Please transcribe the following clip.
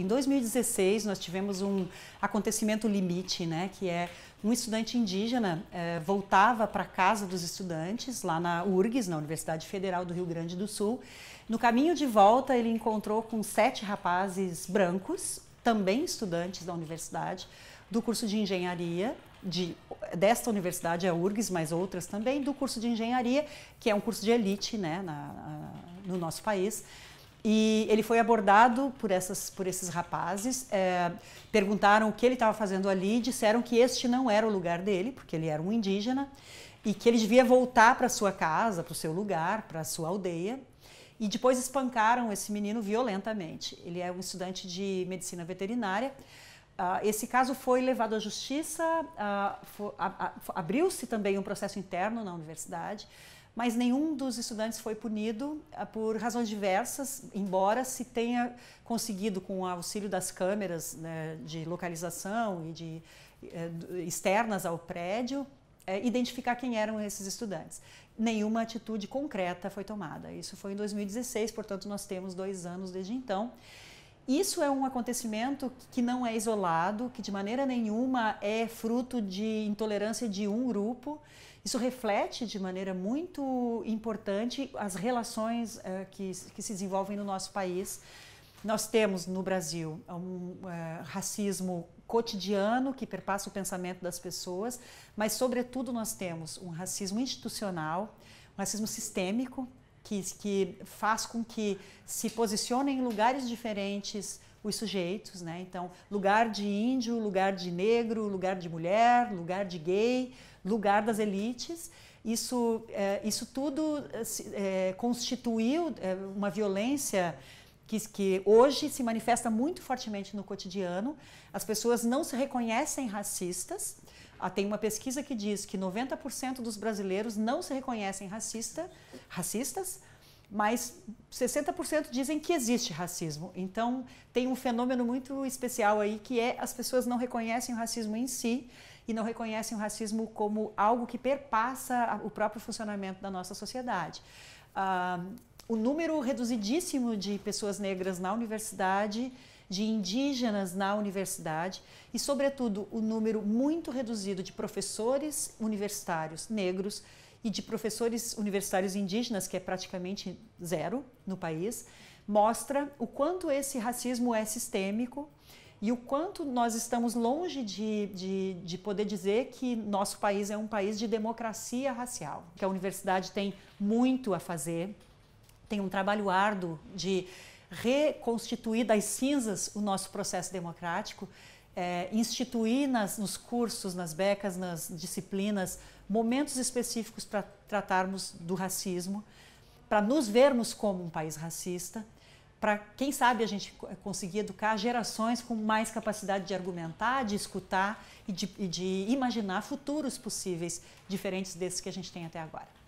em 2016 nós tivemos um acontecimento limite, né, que é um estudante indígena eh, voltava para a casa dos estudantes lá na URGS, na Universidade Federal do Rio Grande do Sul. No caminho de volta ele encontrou com sete rapazes brancos, também estudantes da universidade, do curso de engenharia de, desta universidade, a URGS, mas outras também, do curso de engenharia, que é um curso de elite né, na, na, no nosso país. E ele foi abordado por, essas, por esses rapazes, é, perguntaram o que ele estava fazendo ali, disseram que este não era o lugar dele, porque ele era um indígena, e que ele devia voltar para sua casa, para o seu lugar, para a sua aldeia. E depois espancaram esse menino violentamente. Ele é um estudante de medicina veterinária. Uh, esse caso foi levado à justiça, uh, abriu-se também um processo interno na universidade mas nenhum dos estudantes foi punido ah, por razões diversas, embora se tenha conseguido, com o auxílio das câmeras né, de localização e de eh, externas ao prédio, eh, identificar quem eram esses estudantes. Nenhuma atitude concreta foi tomada. Isso foi em 2016, portanto, nós temos dois anos desde então. Isso é um acontecimento que não é isolado, que de maneira nenhuma é fruto de intolerância de um grupo. Isso reflete de maneira muito importante as relações uh, que, que se desenvolvem no nosso país. Nós temos no Brasil um uh, racismo cotidiano que perpassa o pensamento das pessoas, mas, sobretudo, nós temos um racismo institucional, um racismo sistêmico, que, que faz com que se posicionem em lugares diferentes os sujeitos, né? Então, lugar de índio, lugar de negro, lugar de mulher, lugar de gay, lugar das elites. Isso, é, isso tudo é, constituiu eh, uma violência que, que, hoje se manifesta muito fortemente no cotidiano. As pessoas não se reconhecem racistas, ah, tem uma pesquisa que diz que 90% dos brasileiros não se reconhecem racista, racistas, mas 60% dizem que existe racismo. Então, tem um fenômeno muito especial aí que é as pessoas não reconhecem o racismo em si e não reconhecem o racismo como algo que perpassa o próprio funcionamento da nossa sociedade. Ah, o número reduzidíssimo de pessoas negras na universidade de indígenas na universidade e, sobretudo, o número muito reduzido de professores universitários negros e de professores universitários indígenas, que é praticamente zero no país, mostra o quanto esse racismo é sistêmico e o quanto nós estamos longe de, de, de, poder dizer que nosso país é um país de democracia racial, que a universidade tem muito a fazer, tem um trabalho árduo de reconstituir das cinzas o nosso processo democrático, é, instituir nas, nos cursos, nas becas, nas disciplinas, momentos específicos para tratarmos do racismo, para nos vermos como um país racista, para, quem sabe, a gente é, conseguir educar gerações com mais capacidade de argumentar, de escutar e de, e de imaginar futuros possíveis diferentes desses que a gente tem até agora.